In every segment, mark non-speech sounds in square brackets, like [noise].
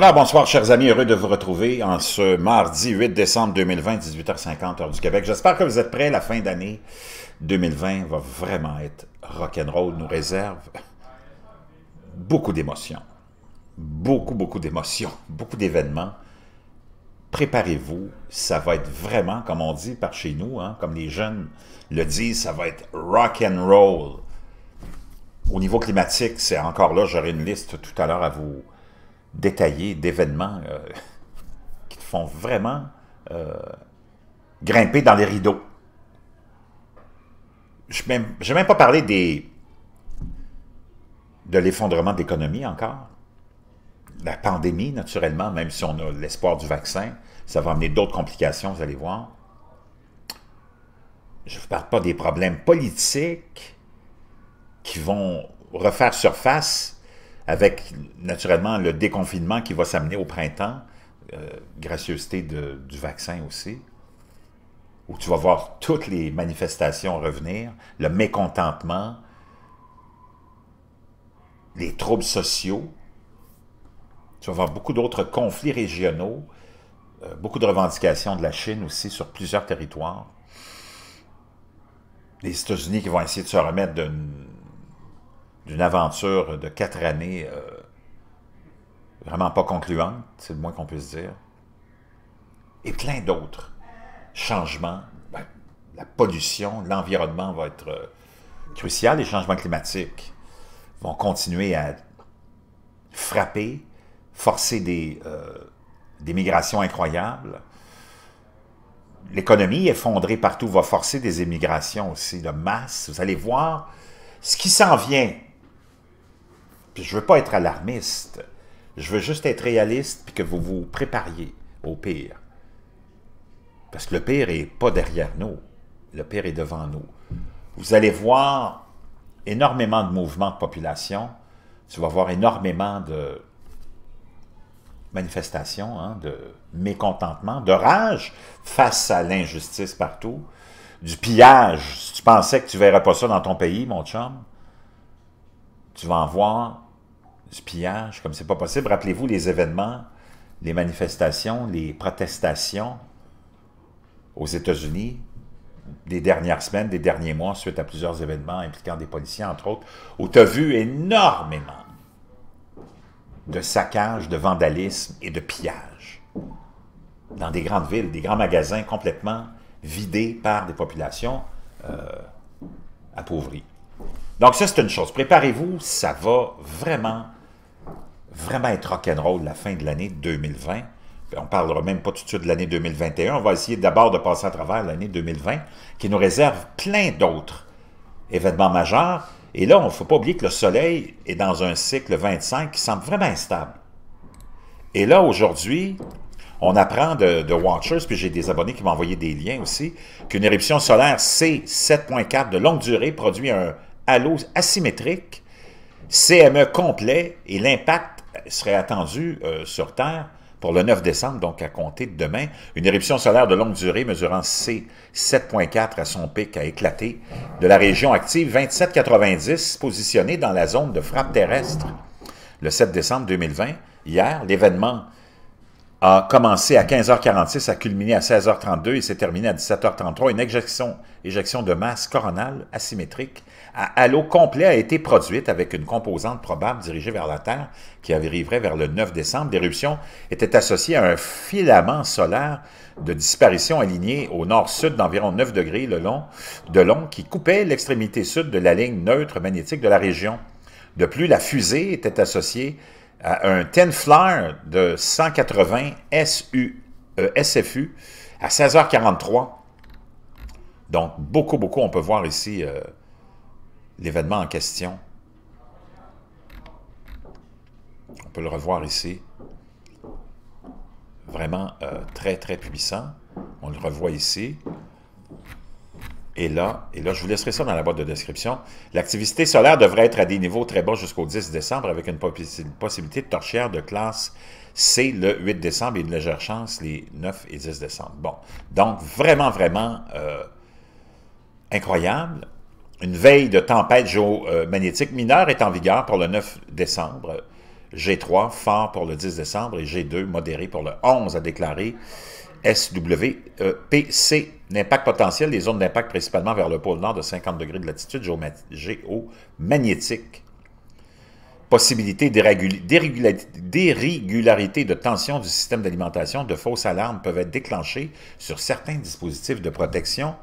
Alors, bonsoir, chers amis. Heureux de vous retrouver en ce mardi 8 décembre 2020, 18h50, heure du Québec. J'espère que vous êtes prêts. La fin d'année 2020 va vraiment être rock'n'roll. Nous réserve beaucoup d'émotions. Beaucoup, beaucoup d'émotions. Beaucoup d'événements. Préparez-vous. Ça va être vraiment, comme on dit par chez nous, hein, comme les jeunes le disent, ça va être rock'n'roll. Au niveau climatique, c'est encore là. J'aurai une liste tout à l'heure à vous détaillés d'événements euh, qui te font vraiment euh, grimper dans les rideaux. Je n'ai même, même pas parlé des, de l'effondrement de l'économie encore. La pandémie, naturellement, même si on a l'espoir du vaccin, ça va amener d'autres complications, vous allez voir. Je ne vous parle pas des problèmes politiques qui vont refaire surface avec naturellement le déconfinement qui va s'amener au printemps, euh, gracieuseté du vaccin aussi, où tu vas voir toutes les manifestations revenir, le mécontentement, les troubles sociaux, tu vas voir beaucoup d'autres conflits régionaux, euh, beaucoup de revendications de la Chine aussi sur plusieurs territoires. Les États-Unis qui vont essayer de se remettre d'une d'une aventure de quatre années euh, vraiment pas concluante, c'est le moins qu'on puisse dire, et plein d'autres changements. Ben, la pollution, l'environnement va être euh, crucial, les changements climatiques vont continuer à frapper, forcer des, euh, des migrations incroyables. L'économie effondrée partout va forcer des émigrations aussi de masse. Vous allez voir ce qui s'en vient je je veux pas être alarmiste. Je veux juste être réaliste et que vous vous prépariez au pire. Parce que le pire n'est pas derrière nous. Le pire est devant nous. Vous allez voir énormément de mouvements de population. Tu vas voir énormément de manifestations, hein, de mécontentement, de rage face à l'injustice partout, du pillage. Si tu pensais que tu ne verrais pas ça dans ton pays, mon chum, tu vas en voir ce pillage, comme c'est pas possible. Rappelez-vous les événements, les manifestations, les protestations aux États-Unis des dernières semaines, des derniers mois, suite à plusieurs événements impliquant des policiers, entre autres, où tu as vu énormément de saccages, de vandalisme et de pillages dans des grandes villes, des grands magasins complètement vidés par des populations euh, appauvries. Donc ça, c'est une chose. Préparez-vous, ça va vraiment vraiment être rock'n'roll la fin de l'année 2020. On ne parlera même pas tout de suite de l'année 2021. On va essayer d'abord de passer à travers l'année 2020, qui nous réserve plein d'autres événements majeurs. Et là, on ne faut pas oublier que le Soleil est dans un cycle 25 qui semble vraiment instable. Et là, aujourd'hui, on apprend de, de Watchers, puis j'ai des abonnés qui m'ont envoyé des liens aussi, qu'une éruption solaire C7.4 de longue durée produit un halo asymétrique CME complet et l'impact serait attendu euh, sur Terre pour le 9 décembre, donc à compter de demain. Une éruption solaire de longue durée mesurant C 7.4 à son pic a éclaté de la région active 2790, positionnée dans la zone de frappe terrestre. Le 7 décembre 2020, hier, l'événement a commencé à 15h46, a culminé à 16h32 et s'est terminé à 17h33. Une éjection, éjection de masse coronale asymétrique à l'eau complet a été produite avec une composante probable dirigée vers la Terre qui arriverait vers le 9 décembre. L'éruption était associée à un filament solaire de disparition aligné au nord-sud d'environ 9 degrés le long, de long qui coupait l'extrémité sud de la ligne neutre magnétique de la région. De plus, la fusée était associée à un ten-flare de 180 SU, SFU à 16h43. Donc, beaucoup, beaucoup, on peut voir ici... Euh, l'événement en question. On peut le revoir ici. Vraiment euh, très, très puissant. On le revoit ici. Et là, et là, je vous laisserai ça dans la boîte de description. L'activité solaire devrait être à des niveaux très bas jusqu'au 10 décembre avec une possibilité de torchère de classe C le 8 décembre et une légère chance les 9 et 10 décembre. Bon, donc vraiment, vraiment euh, incroyable une veille de tempête géomagnétique mineure est en vigueur pour le 9 décembre. G3, fort pour le 10 décembre, et G2, modéré pour le 11, a déclaré SWPC. E L'impact potentiel des zones d'impact principalement vers le pôle nord de 50 degrés de latitude géomagnétique Possibilité d'irrégularité de tension du système d'alimentation, de fausses alarmes peuvent être déclenchées sur certains dispositifs de protection.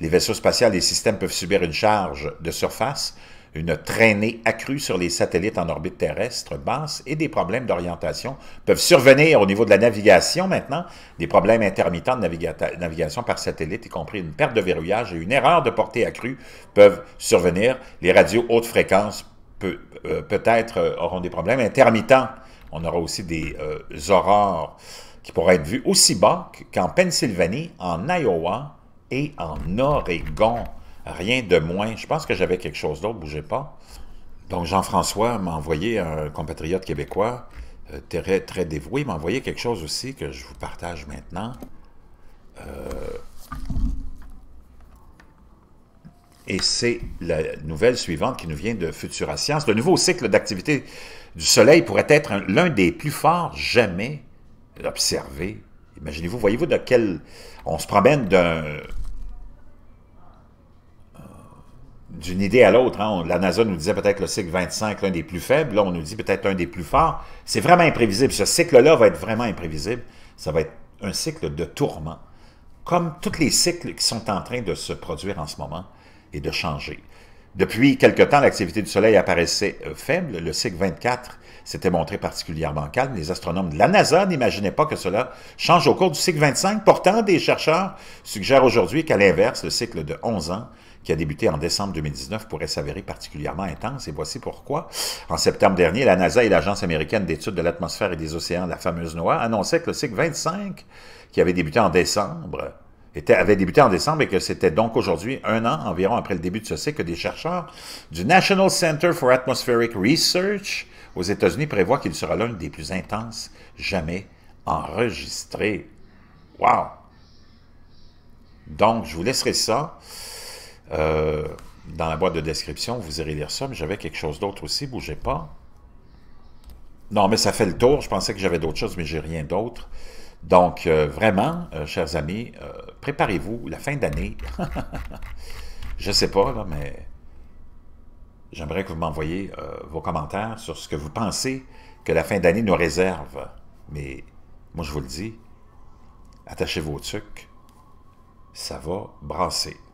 Les vaisseaux spatiaux et les systèmes peuvent subir une charge de surface, une traînée accrue sur les satellites en orbite terrestre basse et des problèmes d'orientation peuvent survenir au niveau de la navigation maintenant, des problèmes intermittents de navigation par satellite, y compris une perte de verrouillage et une erreur de portée accrue peuvent survenir. Les radios haute fréquence peut, euh, être euh, auront des problèmes intermittents. On aura aussi des euh, aurores qui pourraient être vues aussi bas qu'en Pennsylvanie, en Iowa et en Oregon. Rien de moins. Je pense que j'avais quelque chose d'autre, bougez pas. Donc Jean-François m'a envoyé, un compatriote québécois, très, très dévoué, m'a envoyé quelque chose aussi que je vous partage maintenant. Euh, et c'est la nouvelle suivante qui nous vient de Futura Science. Le nouveau cycle d'activité du Soleil pourrait être l'un des plus forts jamais observés. Imaginez-vous, voyez-vous de quel... On se promène d'une idée à l'autre. Hein. La NASA nous disait peut-être le cycle 25, l'un des plus faibles. Là, on nous dit peut-être un des plus forts. C'est vraiment imprévisible. Ce cycle-là va être vraiment imprévisible. Ça va être un cycle de tourment. Comme tous les cycles qui sont en train de se produire en ce moment, et de changer. Depuis quelque temps, l'activité du Soleil apparaissait euh, faible. Le cycle 24 s'était montré particulièrement calme. Les astronomes de la NASA n'imaginaient pas que cela change au cours du cycle 25. Pourtant, des chercheurs suggèrent aujourd'hui qu'à l'inverse, le cycle de 11 ans qui a débuté en décembre 2019 pourrait s'avérer particulièrement intense, et voici pourquoi. En septembre dernier, la NASA et l'Agence américaine d'études de l'atmosphère et des océans, la fameuse NOAA, annonçaient que le cycle 25, qui avait débuté en décembre, avait débuté en décembre et que c'était donc aujourd'hui, un an environ après le début de ce cycle, que des chercheurs du National Center for Atmospheric Research aux États-Unis prévoient qu'il sera l'un des plus intenses jamais enregistrés. Wow! Donc, je vous laisserai ça euh, dans la boîte de description. Vous irez lire ça, mais j'avais quelque chose d'autre aussi. Bougez pas. Non, mais ça fait le tour. Je pensais que j'avais d'autres choses, mais j'ai rien d'autre. Donc, euh, vraiment, euh, chers amis, euh, préparez-vous la fin d'année. [laughs] je ne sais pas, mais j'aimerais que vous m'envoyiez vos commentaires sur ce que vous pensez que la fin d'année nous réserve. Mais moi, je vous le dis, attachez vos trucs, ça va brasser.